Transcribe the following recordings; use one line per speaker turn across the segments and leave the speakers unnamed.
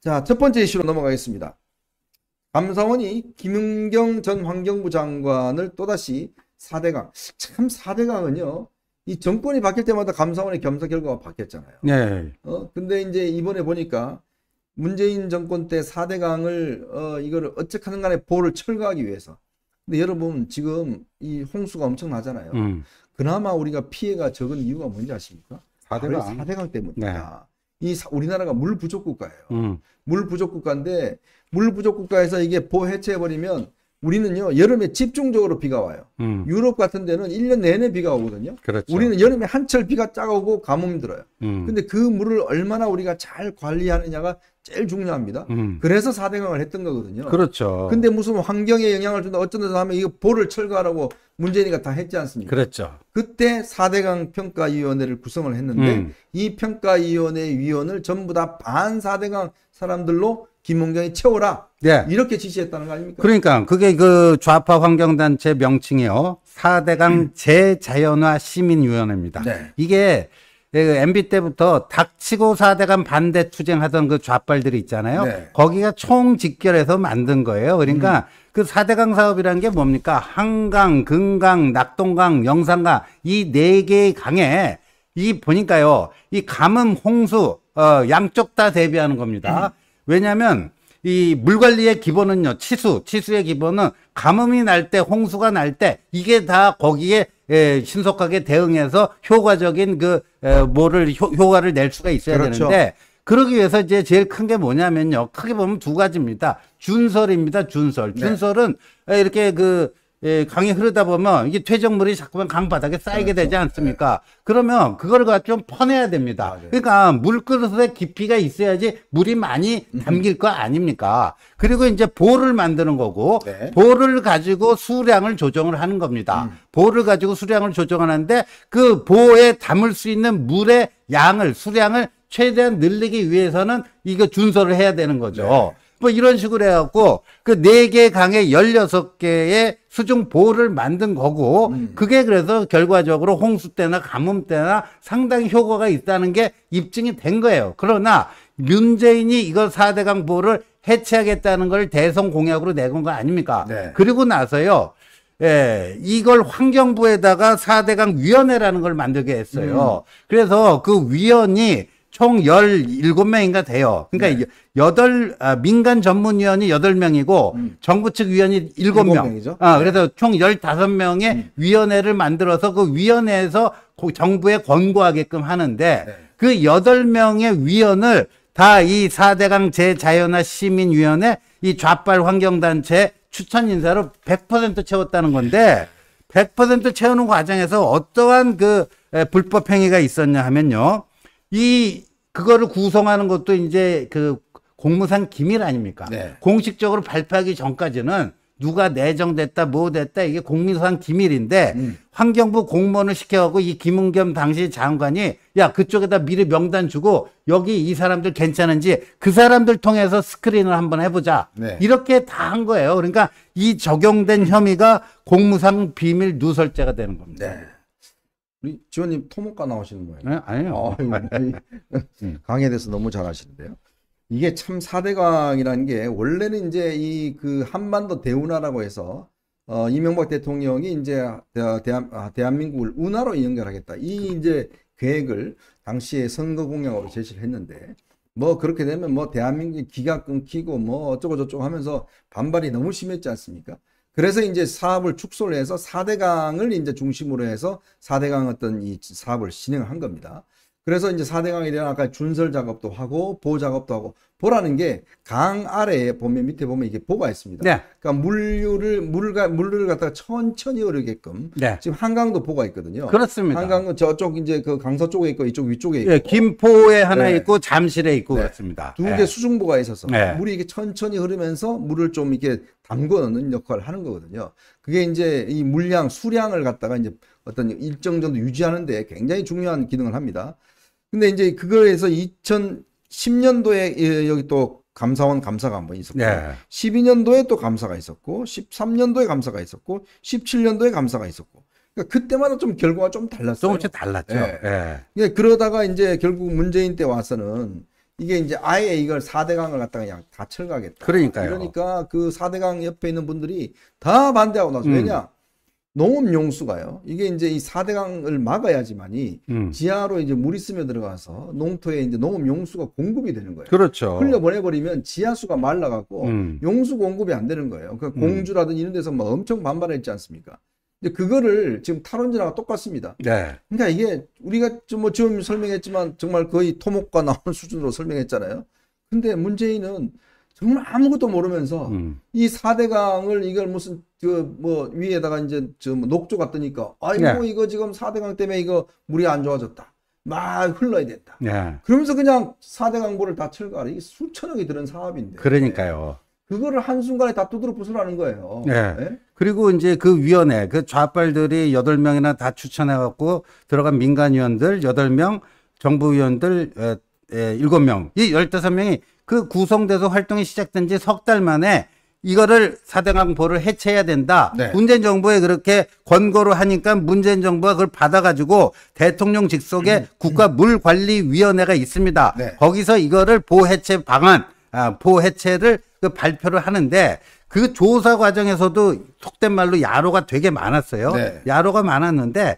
자, 첫 번째 이슈로 넘어가겠습니다. 감사원이 김은경 전 환경부 장관을 또다시 4대강. 참 4대강은요. 이 정권이 바뀔 때마다 감사원의 겸사 결과가 바뀌었잖아요. 네. 어, 근데 이제 이번에 보니까 문재인 정권 때 4대강을 어, 이거를 어쨌든 간에 보호를 철거하기 위해서. 근데 여러분 지금 이 홍수가 엄청나잖아요. 음. 그나마 우리가 피해가 적은 이유가 뭔지 아십니까? 4대강. 4대강 때문입니다 네. 이 우리나라가 물 부족 국가예요. 음. 물 부족 국가인데 물 부족 국가에서 이게 보 해체해 버리면 우리는요 여름에 집중적으로 비가 와요. 음. 유럽 같은 데는 1년 내내 비가 오거든요. 그렇죠. 우리는 여름에 한철 비가 짜오고 가뭄 들어요. 음. 근데 그 물을 얼마나 우리가 잘 관리하느냐가 제일 중요합니다. 음. 그래서 사대강을 했던 거거든요. 그렇죠. 근데 무슨 환경에 영향을 준다 어쩐다 하면 이거 보를 철거하라고 문재인이가 다 했지 않습니까? 그랬죠. 그때 4대강 평가위원회를 구성을 했는데 음. 이 평가위원회 위원을 전부 다 반 4대강 사람들로 김문경이 채워라. 네. 이렇게 지시했다는 거 아닙니까?
그러니까 그게 그 좌파 환경단체 명칭이요. 4대강 음. 재자연화 시민위원회입니다. 네. 이게 MB 예, 그 때부터 닥치고 4대간 반대 투쟁하던 그 좌빨들이 있잖아요. 네. 거기가 총 직결해서 만든 거예요. 그러니까 음. 그 4대강 사업이라는 게 뭡니까? 한강, 금강, 낙동강, 영산강 이 네 개의 강에 이 보니까요. 이 감음, 홍수 어, 양쪽 다 대비하는 겁니다. 왜냐하면 이 물관리의 기본은요. 치수, 치수의 기본은 감음이 날 때, 홍수가 날 때 이게 다 거기에 예, 신속하게 대응해서 효과적인 그 에, 뭐를 효, 과를낼 수가 있어야 그렇죠. 되는데 그러기 위해서 이제 제일 큰 게 뭐냐면요. 크게 보면 두 가지입니다. 준설입니다. 준설. 네. 준설은 네. 이렇게 그 예, 강이 흐르다 보면 이게 퇴적물이 자꾸만 강 바닥에 쌓이게 그렇죠. 되지 않습니까? 네. 그러면 그걸 가지좀 퍼내야 됩니다. 아, 네. 그러니까 물그릇에 깊이가 있어야지 물이 많이 음. 담길 거 아닙니까? 그리고 이제 보를 만드는 거고 네. 보를 가지고 수량을 조정을 하는 겁니다. 음. 보를 가지고 수량을 조정하는데 그 보에 담을 수 있는 물의 양을 수량을 최대한 늘리기 위해서는 이거 준서를 해야 되는 거죠. 네. 뭐 이런 식으로 해갖고 그 네 개 강의 열여섯 개의 수중 보호를 만든 거고 음. 그게 그래서 결과적으로 홍수 때나 가뭄 때나 상당히 효과가 있다는 게 입증이 된 거예요. 그러나 윤재인이 이거 사대강 보호를 해체하겠다는 걸대선 공약으로 내건 거 아닙니까? 네. 그리고 나서요. 예, 이걸 환경부에다가 사대강 위원회라는 걸 만들게 했어요. 음. 그래서 그 위원이 총 17명인가 돼요. 그러니까 네. 여덟 아, 민간 전문위원이 8명이고 음. 정부 측 위원이 7명. 7명이죠. 아, 네. 그래서 총 15명의 음. 위원회를 만들어서 그 위원회에서 정부에 권고하게끔 하는데 네. 그 여덟 명의 위원을 다 이 사대강 재자연화 시민위원회 이 좌빨 환경단체 추천 인사로 100% 채웠다는 건데 100% 채우는 과정에서 어떠한 그 불법 행위가 있었냐 하면요. 이 그거를 구성하는 것도 이제 그 공무상 기밀 아닙니까? 네. 공식적으로 발표하기 전까지는 누가 내정됐다, 뭐 됐다, 이게 공무상 기밀인데, 음. 환경부 공무원을 시켜갖고 이 김은겸 당시 장관이, 야, 그쪽에다 미리 명단 주고, 여기 이 사람들 괜찮은지, 그 사람들 통해서 스크린을 한번 해보자. 네. 이렇게 다 한 거예요. 그러니까 이 적용된 혐의가 공무상 비밀 누설죄가 되는 겁니다. 네. 우리 지원님
토목과 나오시는 거예요.
네, 아니에요. 어, 아, 음. 강에 대해서 너무 잘 아시는데요.
이게 참 사대강이라는 게 원래는 이제 이 그 한반도 대운하라고 해서 어, 이명박 대통령이 이제 대한, 아, 대한민국을 운하로 연결하겠다. 이 이제 계획을 당시에 선거 공약으로 제시를 했는데 뭐 그렇게 되면 뭐 대한민국이 기가 끊기고 뭐 어쩌고저쩌고 하면서 반발이 너무 심했지 않습니까? 그래서 이제 사업을 축소를 해서 4대강을 이제 중심으로 해서 4대강 어떤 이 사업을 진행한 겁니다. 그래서 이제 4대강에 대한 아까 준설 작업도 하고 보호 작업도 하고 보라는 게 강 아래에 보면 밑에 보면 이게 보가 있습니다. 네. 그러니까 물류를 물가 물을 갖다가 천천히 흐르게끔 네. 지금 한강도 보가 있거든요. 그렇습니다. 한강은 저쪽 이제 그 강서 쪽에 있고 이쪽 위쪽에 예, 있고 네, 김포에 하나 있고
잠실에 있고 네. 그렇습니다. 두개 예. 수중보가 있어서 네. 물이
이게 천천히 흐르면서 물을 좀 이렇게 담궈 넣는 역할을 하는 거거든요. 그게 이제 이 물량 수량을 갖다가 이제 어떤 일정 정도 유지하는데 굉장히 중요한 기능을 합니다. 근데 이제 그거에서 2010년도에 예, 여기 또 감사원 감사가 한번 있었고 네. 12년도에 또 감사가 있었고 13년도에 감사가 있었고 17년도에 감사가 있었고 그러니까 그때마다 좀 결과가 좀 달랐어요. 조금씩 달랐죠. 예. 예. 그러다가 이제 결국 문재인 때 와서는 이게 이제 아예 이걸 4대강을 갖다가 그냥 다 철거하겠다. 그러니까요. 그러니까 그 4대강 옆에 있는 분들이 다 반대하고 나서 음. 왜냐? 농업 용수가요. 이게 이제 이사대강을 막아야지만이 음. 지하로 이제 물이 스며 들어가서 농토에 이제 농업 용수가 공급이 되는 거예요. 그렇죠. 흘려보내버리면 지하수가 말라갖고 음. 용수 공급이 안 되는 거예요. 그 그러니까 공주라든지 이런 데서 막 엄청 반발했지 않습니까? 근데 그거를 지금 탈원전하고 똑같습니다. 네. 그러니까 이게 우리가 좀 뭐 지금 설명했지만 정말 거의 토목과 나온 수준으로 설명했잖아요. 근데 문재인은 정말 아무것도 모르면서 음. 이사대강을 이걸 무슨 그 뭐 위에다가 이제 저 뭐 녹조 같으니까 아이고 예. 이거 지금 사대강 때문에 이거 물이 안 좋아졌다. 막 흘러야 됐다. 예. 그러면서 그냥 사대강보를다 철거하라. 이게 수천억이 드는 사업인데.
그러니까요.
그거를 한순간에 다두드려 부수라는 거예요. 예. 예?
그리고 이제 그 위원회, 그 좌빨들이 여덟 명이나다 추천해갖고 들어간 민간위원들 여덟 명 정부위원들 어, 예, 일곱 명이열다 명이 그 구성돼서 활동이 시작된 지 석 달 만에 이거를 사대강 보를 해체해야 된다. 네. 문재인 정부에 그렇게 권고를 하니까 문재인 정부가 그걸 받아가지고 대통령 직속에 음. 국가물관리위원회가 있습니다. 네. 거기서 이거를 보해체 방안, 아, 보해체를 그 발표를 하는데 그 조사 과정에서도 속된 말로 야로가 되게 많았어요. 네. 야로가 많았는데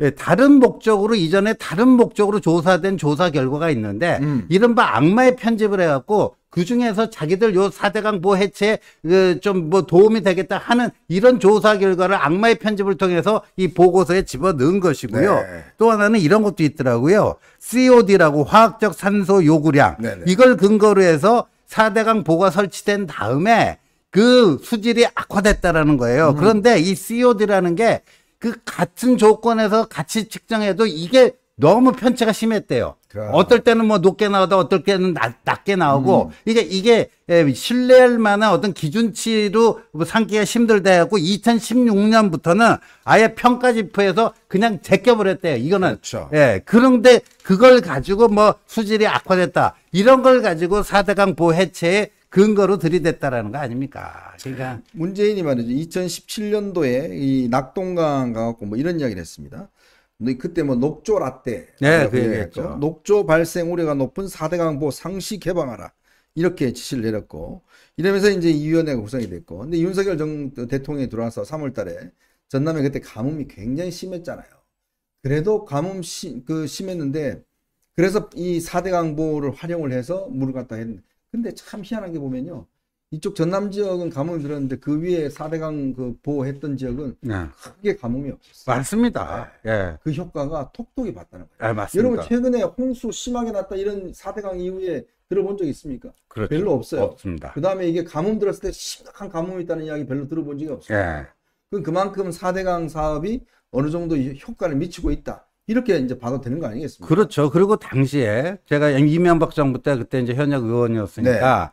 예, 다른 목적으로 이전에 다른 목적으로 조사된 조사 결과가 있는데 음. 이른바 악마의 편집을 해갖고 그 중에서 자기들 요 4대강 보 뭐 해체 그 좀 뭐 도움이 되겠다 하는 이런 조사 결과를 악마의 편집을 통해서 이 보고서에 집어 넣은 것이고요. 네. 또 하나는 이런 것도 있더라고요. COD라고 화학적 산소 요구량 네, 네. 이걸 근거로 해서 4대강 보가 설치된 다음에 그 수질이 악화됐다라는 거예요. 음. 그런데 이 COD라는 게그 같은 조건에서 같이 측정해도 이게 너무 편차가 심했대요. 그래. 어떨 때는 뭐 높게 나오다 어떨 때는 낮, 게 나오고 음. 이게 이게 예, 신뢰할 만한 어떤 기준치로 뭐 삼기가 힘들다 하고 2016년부터는 아예 평가 지표에서 그냥 제껴버렸대요. 이거는 그렇죠. 예 그런데 그걸 가지고 뭐 수질이 악화됐다 이런 걸 가지고 사대강 보해체에 근거로 들이댔다라는 거 아닙니까? 그러니까 문재인이 말이죠.
2017년도에 이 낙동강 가갖고 뭐 이런 이야기를 했습니다. 그때 뭐 녹조 라떼 네, 그얘죠 녹조 발생 우려가 높은 4대 강보 상시 개방하라. 이렇게 지시를 내렸고 이러면서 이제 이 위원회가 구성이 됐고 근데 윤석열 정 대통령이 들어와서 3월 달에 전남에 그때 가뭄이 굉장히 심했잖아요. 그래도 가뭄 심그 심했는데 그래서 이 4대 강보를 활용을 해서 물을 갖다 했는데 근데 참 희한한 게 보면요. 이쪽 전남 지역은 가뭄이 들었는데 그 위에 사대강 그 보호했던 지역은 네. 크게 가뭄이 없었어요. 맞습니다. 네. 예. 그 효과가 톡톡히 봤다는 거예요. 네, 맞습니다. 여러분 최근에 홍수 심하게 났다 이런 사대강 이후에 들어본 적 있습니까? 그렇죠. 별로 없어요. 없습니다. 그다음에 이게 가뭄 들었을 때 심각한 가뭄이 있다는 이야기 별로 들어본 적이 없어요. 예. 그 그만큼 사대강 사업이 어느 정도 효과를 미치고 있다. 이렇게 이제 봐도 되는 거 아니겠습니까?
그렇죠. 그리고 당시에 제가 이명박 정부 때 그때 이제 현역 의원이었으니까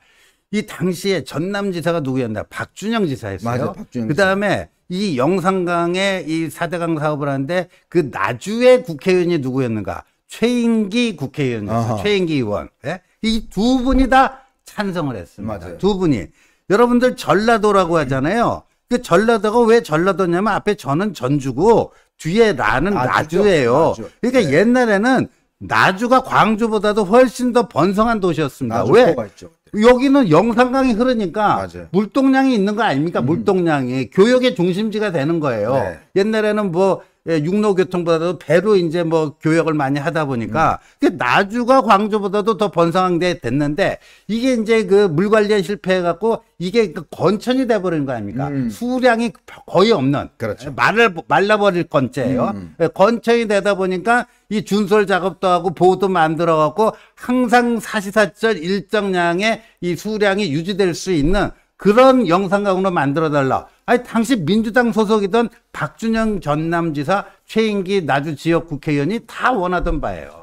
네. 이 당시에 전남지사가 누구였나? 박준영 지사였어요. 맞아요. 박준영 그 다음에 이 영산강의 이사대강 사업을 하는데 그 나주의 국회의원이 누구였는가? 최인기 국회의원이었어요. 최인기 의원. 네? 예? 이두 분이 다 찬성을 했습니다. 맞아요. 두 분이. 여러분들 전라도라고 하잖아요. 그 전라도가 왜 전라도냐면 앞에 저는 전주고 뒤에 라는 나주예요 아, 나주. 아, 그러니까 네. 옛날에는 나주가 광주보다도 훨씬 더 번성한 도시였습니다. 왜? 있죠. 여기는 영산강이 흐르니까 맞아요. 물동량이 있는 거 아닙니까? 음. 물동량이 교역의 중심지가 되는 거예요. 네. 옛날에는 뭐 예, 육로교통보다도 배로 이제 뭐 교역을 많이 하다 보니까 음. 나주가 광주보다도 더 번성한게 됐는데 이게 이제 그 물 관리에 실패해갖고 이게 그 건천이 돼버린 거 아닙니까? 음. 수량이 거의 없는 그렇죠. 예, 말을 말라버릴 건째예요. 음. 음. 예, 건천이 되다 보니까 이 준설 작업도 하고 보도 만들어갖고 항상 사시사철 일정량의 이 수량이 유지될 수 있는 그런 영상각으로 만들어달라. 아니, 당시 민주당 소속이던 박준영 전남지사, 최인기 나주 지역 국회의원이 다 원하던 바예요.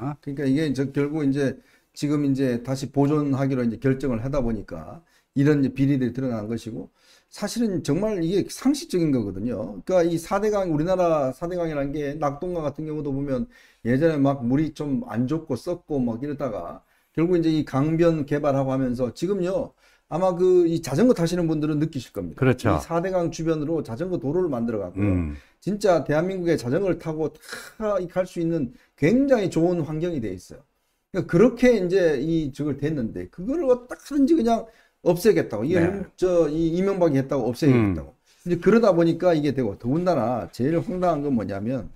어? 그러니까 이게 저 결국 이제 지금 이제 다시 보존하기로 이제 결정을 하다 보니까 이런 이제 비리들이 드러난 것이고 사실은 정말 이게 상식적인 거거든요. 그러니까 이 4대강, 우리나라 4대강이라는 게 낙동강 같은 경우도 보면 예전에 막 물이 좀 안 좋고 썩고 막 이러다가 결국 이제 이 강변 개발하고 하면서 지금요, 아마 그 이 자전거 타시는 분들은 느끼실 겁니다. 그렇죠. 이 4대강 주변으로 자전거 도로를 만들어 갖고 음. 진짜 대한민국에 자전거를 타고 다갈수 있는 굉장히 좋은 환경이 돼 있어요. 그러니까 그렇게 이제 이 저걸 됐는데 그거를 딱 하는지 그냥 없애겠다고. 이게 네. 음, 저이 이명박이 했다고 없애겠다고. 음. 이제 그러다 보니까 이게 되고 더군다나 제일 황당한 건 뭐냐면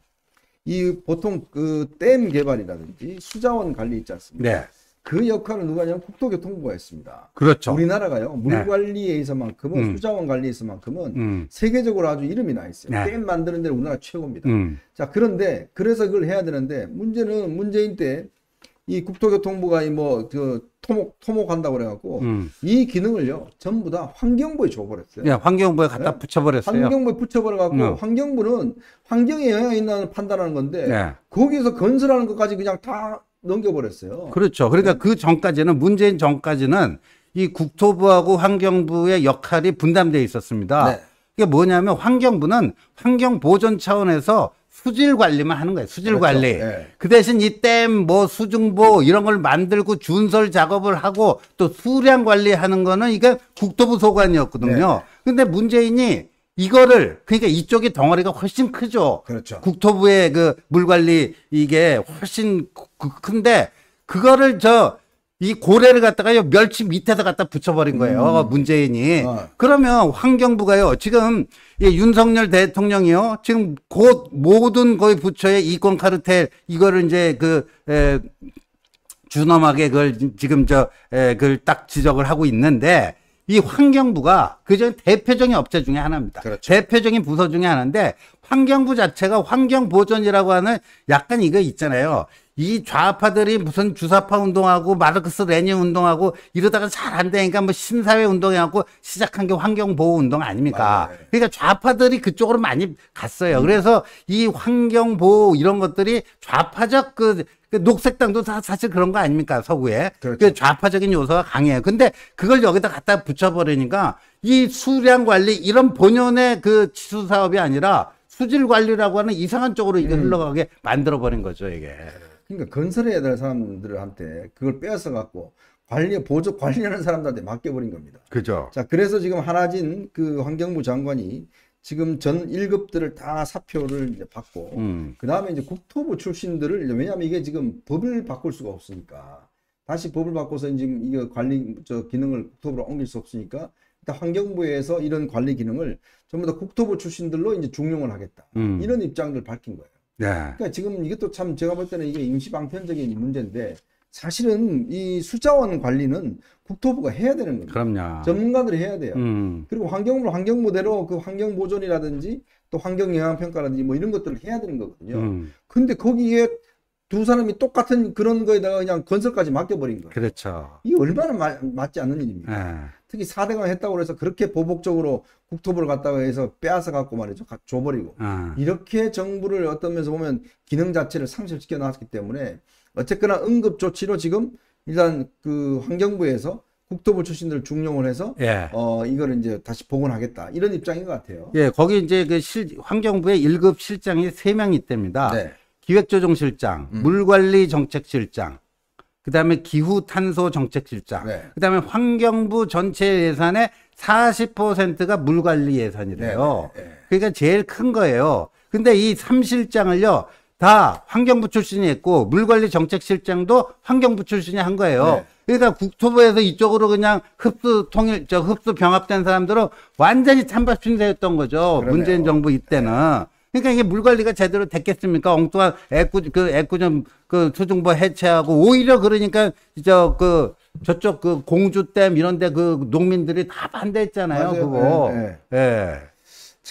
이 보통 그 댐 개발이라든지 수자원 관리 있지 않습니까? 네. 그 역할을 누가 하냐면 국토교통부가 했습니다. 그렇죠. 우리나라가요. 네. 물 관리에 서만큼은 음. 수자원 관리에 서만큼은 음. 세계적으로 아주 이름이 나 있어요. 네. 댐 만드는 데 우리나라 최고입니다. 음. 자, 그런데 그래서 그걸 해야 되는데 문제는 문재인 때 이 국토교통부가 이 뭐 그 토목 토목한다고 그래 갖고 음. 이 기능을요. 전부 다 환경부에 줘 버렸어요. 네, 예, 환경부에 갖다
네. 붙여 버렸어요. 환경부에
붙여 버려 갖고 음. 환경부는 환경에 영향이 있는 판단하는 건데 네. 거기에서 건설하는 것까지 그냥 다 넘겨버렸어요. 그렇죠.
그러니까 네. 그 전까지는 문재인 전까지는 이 국토부하고 환경부의 역할이 분담되어 있었습니다. 네. 이게 뭐냐면 환경부는 환경 보전 차원에서 수질 관리만 하는 거예요. 수질 그렇죠. 관리. 네. 그 대신 이 댐, 뭐 수중보 이런 걸 만들고 준설 작업을 하고 또 수량 관리하는 거는 이게 국토부 소관이었거든요. 네. 근데 문재인이 이거를 그러니까 이쪽이 덩어리가 훨씬 크죠. 그렇죠. 국토부의 그 물관리 이게 훨씬 그 큰데 그거를 저 이 고래를 갖다가요 멸치 밑에다 갖다 붙여버린 거예요 음. 문재인이. 어. 그러면 환경부가요 지금 이 윤석열 대통령이요 지금 곧 모든 거의 부처의 이권 카르텔 이거를 이제 그 에, 준엄하게 그걸 지금 저 에, 그걸 딱 지적을 하고 있는데 이 환경부가 그전 대표적인 업체 중에 하나입니다. 그렇죠. 대표적인 부서 중에 하나인데 환경부 자체가 환경보존이라고 하는 약간 이거 있잖아요. 이 좌파들이 무슨 주사파 운동하고 마르크스 레닌 운동하고 이러다가 잘 안 되니까 뭐 신사회 운동하고 시작한 게 환경보호 운동 아닙니까? 맞아요. 그러니까 좌파들이 그쪽으로 많이 갔어요. 음. 그래서 이 환경보호 이런 것들이 좌파적 그그 녹색당도 다 사실 그런 거 아닙니까 서구에 그렇죠. 그 좌파적인 요소가 강해요. 근데 그걸 여기다 갖다 붙여버리니까 이 수량 관리 이런 본연의 그지수 사업이 아니라 수질 관리라고 하는 이상한 쪽으로 이게 음. 흘러가게 만들어버린 거죠 이게.
그러니까 건설해야 될 사람들한테 그걸 빼앗아 갖고 관리 보조 관리하는 사람들한테 맡겨버린 겁니다. 그죠. 자 그래서 지금 하나진 그 환경부 장관이 지금 전 1급들을 다 사표를 이제 받고 음. 그 다음에 이제 국토부 출신들을 왜냐하면 이게 지금 법을 바꿀 수가 없으니까 다시 법을 바꿔서 지금 이거 관리 저 기능을 국토부로 옮길 수 없으니까 일단 환경부에서 이런 관리 기능을 전부 다 국토부 출신들로 이제 중용을 하겠다 음. 이런 입장들 밝힌 거예요. 네. 그러니까 지금 이것도참 제가 볼 때는 이게 임시방편적인 문제인데 사실은 이 술자원 관리는 국토부가 해야 되는 겁니다. 그럼요. 전문가들이 해야 돼요. 음. 그리고 환경부 환경부대로 그 환경 보존이라든지 또 환경 영향 평가라든지 뭐 이런 것들을 해야 되는 거거든요. 음. 근데 거기에 두 사람이 똑같은 그런 거에다가 그냥 건설까지 맡겨버린 거예요.
그렇죠.
이 얼마나 마, 맞지 않는 일입니까? 에. 네. 특히 사대강 했다고 해서 그렇게 보복적으로 국토부를 갖다가 해서 빼앗아 갖고 말이죠. 줘버리고. 에. 네. 이렇게 정부를 어떤 면에서 보면 기능 자체를 상실시켜 놨기 때문에 어쨌거나 응급조치로 지금 일단 그 환경부에서 국토부 출신들 중용을 해서 예. 어 이거를 이제 다시 복원하겠다 이런 입장인 것 같아요.
예, 거기 이제 그 실, 환경부의 일급 실장이 세 명이 됩니다 네. 기획조정실장, 음. 물관리정책실장, 그다음에 기후탄소정책실장, 네. 그다음에 환경부 전체 예산의 40%가 물관리 예산이래요. 네, 네, 네, 네. 그러니까 제일 큰 거예요. 근데 이 삼실장을요 다 환경부 출신이 했고 물관리 정책실장도 환경부 출신이 한 거예요. 네. 그러니까 국토부에서 이쪽으로 그냥 흡수 통일 저 흡수 병합된 사람들은 완전히 찬밥 신세였던 거죠. 그러네요. 문재인 정부 이때는. 네. 그러니까 이게 물 관리가 제대로 됐겠습니까? 엉뚱한 애꾸그애꾸은그 수중부 해체하고 오히려 그러니까 저 그 저쪽 그 공주댐 이런데 그 농민들이 다 반대했잖아요. 맞아요. 그거. 예. 네. 네. 예.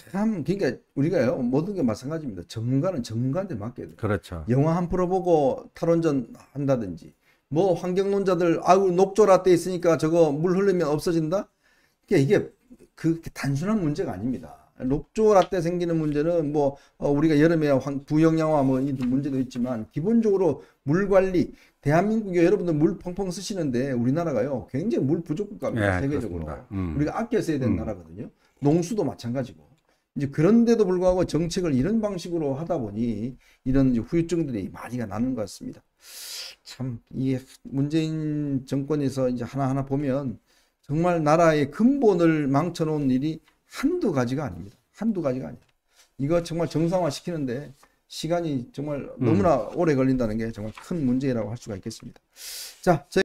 참 그러니까 우리가요
모든 게 마찬가지입니다. 전문가는 전문가한테 맡겨야 돼요. 그렇죠. 영화 한 프로 보고 탈원전 한다든지 뭐 환경론자들 아유 녹조라 떼 있으니까 저거 물 흐르면 없어진다. 그러니까 이게 그 단순한 문제가 아닙니다. 녹조라 떼 생기는 문제는 뭐 어, 우리가 여름에 부영양화 뭐이런 문제도 있지만 기본적으로 물 관리 대한민국에 여러분들 물 펑펑 쓰시는데 우리나라가요 굉장히 물 부족 국가입니다 예, 네, 세계적으로 음. 우리가 아껴 써야 되는 음. 나라거든요. 농수도 마찬가지고 이제 그런데도 불구하고 정책을 이런 방식으로 하다 보니 이런 후유증들이 많이가 나는 것 같습니다. 참 이 문재인 정권에서 이제 하나하나 보면 정말 나라의 근본을 망쳐놓은 일이 한두 가지가 아닙니다. 한두 가지가 아니다. 이거 정말 정상화시키는데 시간이 정말 너무나 음. 오래 걸린다는 게 정말 큰 문제라고 할 수가 있겠습니다. 자, 저희